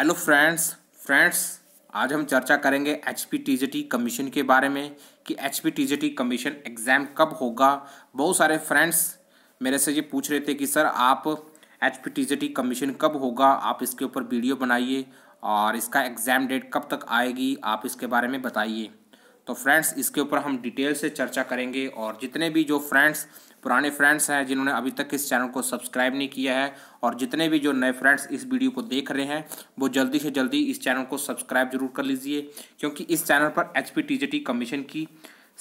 hello friends friends आज हम चर्चा करेंगे एच पी कमीशन के बारे में कि एच पी कमीशन एग्ज़ाम कब होगा बहुत सारे फ्रेंड्स मेरे से ये पूछ रहे थे कि सर आप एच पी कमीशन कब होगा आप इसके ऊपर वीडियो बनाइए और इसका एग्ज़ाम डेट कब तक आएगी आप इसके बारे में बताइए तो फ्रेंड्स इसके ऊपर हम डिटेल से चर्चा करेंगे और जितने भी जो फ्रेंड्स पुराने फ्रेंड्स हैं जिन्होंने अभी तक इस चैनल को सब्सक्राइब नहीं किया है और जितने भी जो नए फ्रेंड्स इस वीडियो को देख रहे हैं वो जल्दी से जल्दी इस चैनल को सब्सक्राइब जरूर कर लीजिए क्योंकि इस चैनल पर एच पी कमीशन की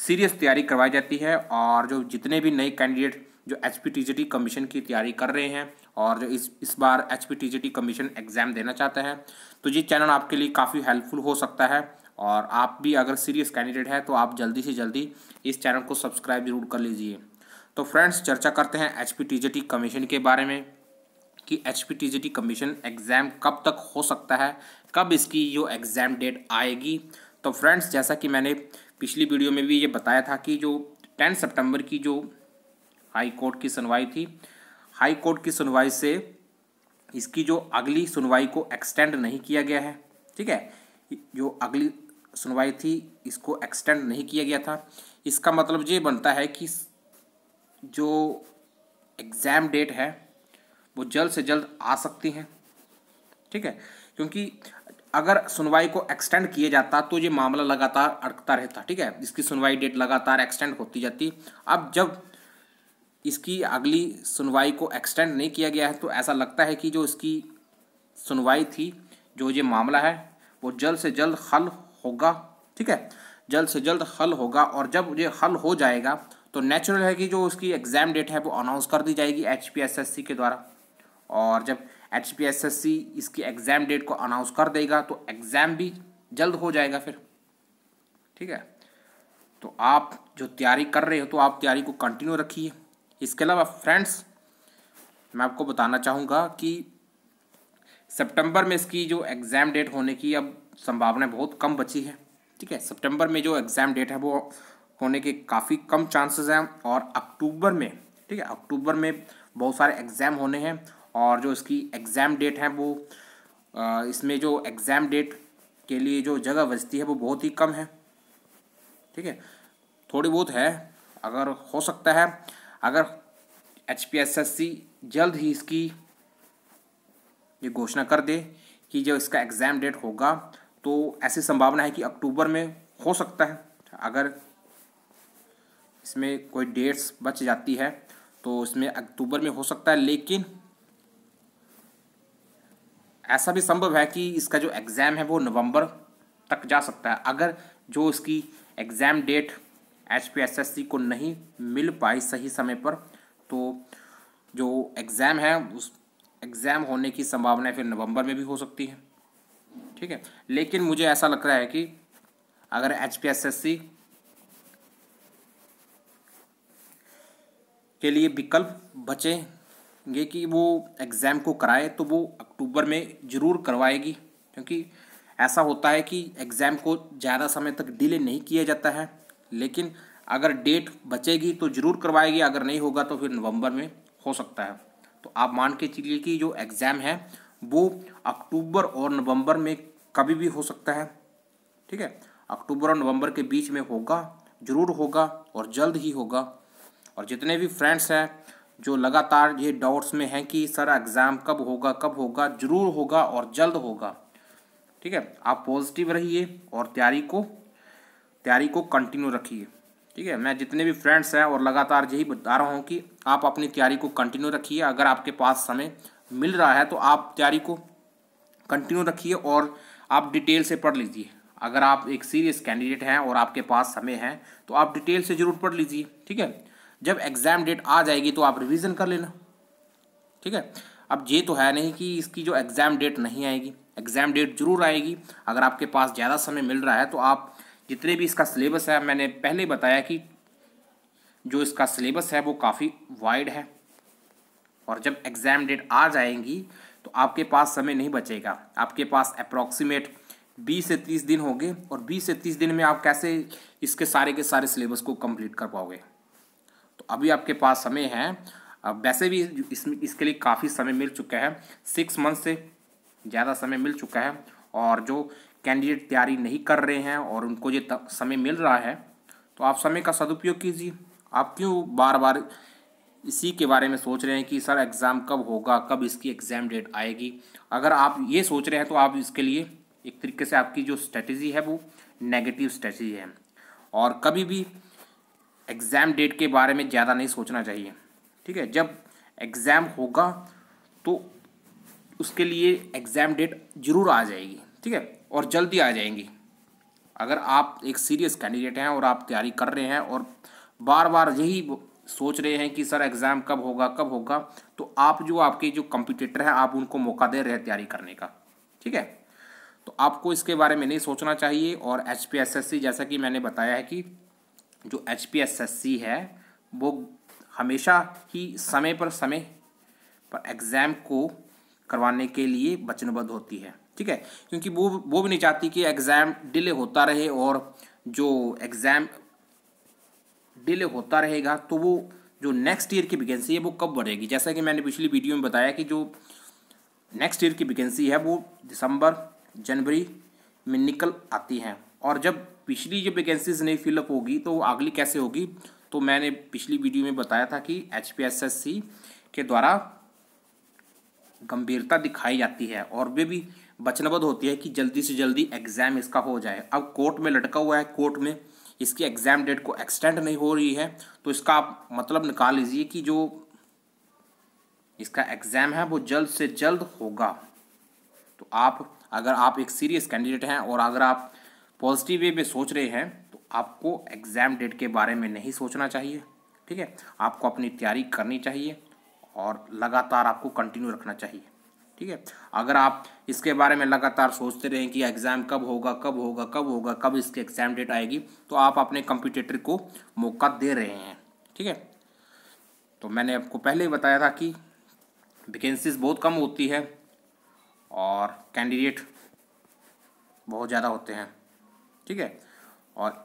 सीरियस तैयारी करवाई जाती है और जो जितने भी नए कैंडिडेट जो एच पी कमीशन की तैयारी कर रहे हैं और जो इस इस बार एच पी कमीशन एग्ज़ाम देना चाहते हैं तो ये चैनल आपके लिए काफ़ी हेल्पफुल हो सकता है और आप भी अगर सीरियस कैंडिडेट है तो आप जल्दी से जल्दी इस चैनल को सब्सक्राइब जरूर कर लीजिए तो फ्रेंड्स चर्चा करते हैं एच पी कमीशन के बारे में कि एच पी कमीशन एग्ज़ाम कब तक हो सकता है कब इसकी जो एग्ज़ाम डेट आएगी तो फ्रेंड्स जैसा कि मैंने पिछली वीडियो में भी ये बताया था कि जो टेन सितंबर की जो हाई कोर्ट की सुनवाई थी हाई कोर्ट की सुनवाई से इसकी जो अगली सुनवाई को एक्सटेंड नहीं किया गया है ठीक है जो अगली सुनवाई थी इसको एक्सटेंड नहीं किया गया था इसका मतलब ये बनता है कि जो एग्ज़ाम डेट है वो जल्द से जल्द आ सकती हैं ठीक है क्योंकि अगर सुनवाई को एक्सटेंड किया जाता तो ये मामला लगातार अटकता रहता ठीक है इसकी सुनवाई डेट लगातार एक्सटेंड होती जाती अब जब इसकी अगली सुनवाई को एक्सटेंड नहीं किया गया है तो ऐसा लगता है कि जो इसकी सुनवाई थी जो ये मामला है वो जल्द से जल्द हल होगा ठीक है जल्द से जल्द हल होगा और जब ये हल हो जाएगा तो नेचुरल है कि जो उसकी एग्ज़ाम डेट है वो अनाउंस कर दी जाएगी एच के द्वारा और जब एच इसकी एग्ज़ाम डेट को अनाउंस कर देगा तो एग्ज़ाम भी जल्द हो जाएगा फिर ठीक है तो आप जो तैयारी कर रहे हो तो आप तैयारी को कंटिन्यू रखिए इसके अलावा फ्रेंड्स मैं आपको बताना चाहूँगा कि सितंबर में इसकी जो एग्ज़ाम डेट होने की अब संभावना बहुत कम बची है ठीक है सितंबर में जो एग्ज़ाम डेट है वो होने के काफ़ी कम चांसेस हैं और अक्टूबर में ठीक है अक्टूबर में बहुत सारे एग्ज़ाम होने हैं और जो इसकी एग्ज़ाम डेट है वो इसमें जो एग्ज़ाम डेट के लिए जो जगह बचती है वो बहुत ही कम है ठीक है थोड़ी बहुत है अगर हो सकता है अगर H P S S C जल्द ही इसकी ये घोषणा कर दे कि जो इसका एग्ज़ाम डेट होगा तो ऐसी संभावना है कि अक्टूबर में हो सकता है अगर इसमें कोई डेट्स बच जाती है तो इसमें अक्टूबर में हो सकता है लेकिन ऐसा भी संभव है कि इसका जो एग्ज़ाम है वो नवंबर तक जा सकता है अगर जो इसकी एग्ज़ाम डेट एच को नहीं मिल पाई सही समय पर तो जो एग्ज़ाम है उस एग्ज़ाम होने की संभावना फिर नवंबर में भी हो सकती है ठीक है लेकिन मुझे ऐसा लग रहा है कि अगर एच के लिए विकल्प बचेंगे कि वो एग्ज़ाम को कराए तो वो अक्टूबर में ज़रूर करवाएगी क्योंकि ऐसा होता है कि एग्ज़ाम को ज़्यादा समय तक डिले नहीं किया जाता है लेकिन अगर डेट बचेगी तो ज़रूर करवाएगी अगर नहीं होगा तो फिर नवंबर में हो सकता है तो आप मान के चलिए कि जो एग्ज़ाम है वो अक्टूबर और नवंबर में कभी भी हो सकता है ठीक है अक्टूबर और नवंबर के बीच में होगा ज़रूर होगा और जल्द ही होगा और जितने भी फ्रेंड्स हैं जो लगातार ये डाउट्स में हैं कि सर एग्ज़ाम कब होगा कब होगा ज़रूर होगा और जल्द होगा ठीक है आप पॉजिटिव रहिए और तैयारी को तैयारी को कंटिन्यू रखिए ठीक है मैं जितने भी फ्रेंड्स हैं और लगातार यही बता रहा हूँ कि आप अपनी तैयारी को कंटिन्यू रखिए अगर आपके पास समय मिल रहा है तो आप तैयारी को कंटिन्यू रखिए और आप डिटेल से पढ़ लीजिए अगर आप एक सीरियस कैंडिडेट हैं और आपके पास समय है तो आप डिटेल से ज़रूर पढ़ लीजिए ठीक है जब एग्ज़ाम डेट आ जाएगी तो आप रिवीजन कर लेना ठीक है अब ये तो है नहीं कि इसकी जो एग्ज़ाम डेट नहीं आएगी एग्ज़ाम डेट ज़रूर आएगी अगर आपके पास ज़्यादा समय मिल रहा है तो आप जितने भी इसका सिलेबस है मैंने पहले बताया कि जो इसका सिलेबस है वो काफ़ी वाइड है और जब एग्ज़ाम डेट आ जाएंगी तो आपके पास समय नहीं बचेगा आपके पास अप्रॉक्सीमेट बीस से तीस दिन होंगे और बीस से तीस दिन में आप कैसे इसके सारे के सारे सिलेबस को कंप्लीट कर पाओगे तो अभी आपके पास समय है वैसे भी इस इसके लिए काफ़ी समय मिल चुका है सिक्स मंथ से ज़्यादा समय मिल चुका है और जो कैंडिडेट तैयारी नहीं कर रहे हैं और उनको ये समय मिल रहा है तो आप समय का सदुपयोग कीजिए आप क्यों बार बार इसी के बारे में सोच रहे हैं कि सर एग्ज़ाम कब होगा कब इसकी एग्ज़ाम डेट आएगी अगर आप ये सोच रहे हैं तो आप इसके लिए एक तरीके से आपकी जो स्ट्रेटजी है वो नेगेटिव स्ट्रेटजी है और कभी भी एग्ज़ाम डेट के बारे में ज़्यादा नहीं सोचना चाहिए ठीक है जब एग्ज़ाम होगा तो उसके लिए एग्ज़ाम डेट ज़रूर आ जाएगी ठीक है और जल्दी आ जाएंगी अगर आप एक सीरियस कैंडिडेट हैं और आप तैयारी कर रहे हैं और बार बार यही सोच रहे हैं कि सर एग्ज़ाम कब होगा कब होगा तो आप जो आपके जो कंपिटेटर हैं आप उनको मौका दे रहे हैं तैयारी करने का ठीक है तो आपको इसके बारे में नहीं सोचना चाहिए और एच जैसा कि मैंने बताया है कि जो H P S S C है वो हमेशा ही समय पर समय पर एग्ज़ाम को करवाने के लिए वचनबद्ध होती है ठीक है क्योंकि वो वो भी नहीं चाहती कि एग्ज़ाम डिले होता रहे और जो एग्ज़ाम डिले होता रहेगा तो वो जो नेक्स्ट ईयर की वैकेंसी है वो कब बढ़ेगी जैसा कि मैंने पिछली वीडियो में बताया कि जो नेक्स्ट ईयर की वैकेंसी है वो दिसंबर जनवरी में निकल आती हैं और जब पिछली जो वैकेंसीज नहीं फिलअप होगी तो अगली कैसे होगी तो मैंने पिछली वीडियो में बताया था कि एच के द्वारा गंभीरता दिखाई जाती है और वे भी वचनबद्ध होती है कि जल्दी से जल्दी एग्ज़ाम इसका हो जाए अब कोर्ट में लटका हुआ है कोर्ट में इसकी एग्ज़ाम डेट को एक्सटेंड नहीं हो रही है तो इसका आप मतलब निकाल लीजिए कि जो इसका एग्ज़ाम है वो जल्द से जल्द होगा तो आप अगर आप एक सीरियस कैंडिडेट हैं और अगर आप पॉजिटिव वे में सोच रहे हैं तो आपको एग्ज़ाम डेट के बारे में नहीं सोचना चाहिए ठीक है आपको अपनी तैयारी करनी चाहिए और लगातार आपको कंटिन्यू रखना चाहिए ठीक है अगर आप इसके बारे में लगातार सोचते रहें कि एग्ज़ाम कब होगा कब होगा कब होगा कब इसके एग्ज़ाम डेट आएगी तो आप अपने कंप्यूटेटर को मौका दे रहे हैं ठीक है तो मैंने आपको पहले ही बताया था कि वैकेंसीज बहुत कम होती है और कैंडिडेट बहुत ज़्यादा होते हैं ठीक है और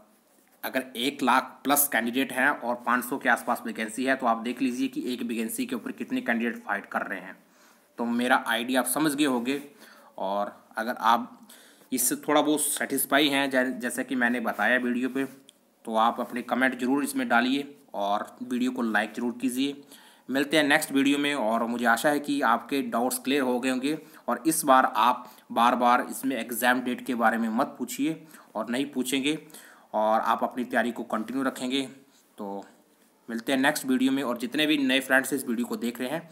अगर एक लाख प्लस कैंडिडेट हैं और 500 के आसपास वैकेंसी है तो आप देख लीजिए कि एक वैकेंसी के ऊपर कितने कैंडिडेट फाइट कर रहे हैं तो मेरा आइडिया आप समझ गए होंगे और अगर आप इससे थोड़ा बहुत सेटिस्फाई हैं जैसे कि मैंने बताया वीडियो पे तो आप अपने कमेंट ज़रूर इसमें डालिए और वीडियो को लाइक ज़रूर कीजिए मिलते हैं नेक्स्ट वीडियो में और मुझे आशा है कि आपके डाउट्स क्लियर हो गए होंगे और इस बार आप बार बार इसमें एग्ज़ाम डेट के बारे में मत पूछिए और नहीं पूछेंगे और आप अपनी तैयारी को कंटिन्यू रखेंगे तो मिलते हैं नेक्स्ट वीडियो में और जितने भी नए फ्रेंड्स इस वीडियो को देख रहे हैं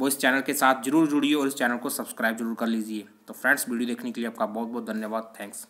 वो इस चैनल के साथ जरूर जुड़िए और इस चैनल को सब्सक्राइब जरूर कर लीजिए तो फ्रेंड्स वीडियो देखने के लिए आपका बहुत बहुत धन्यवाद थैंक्स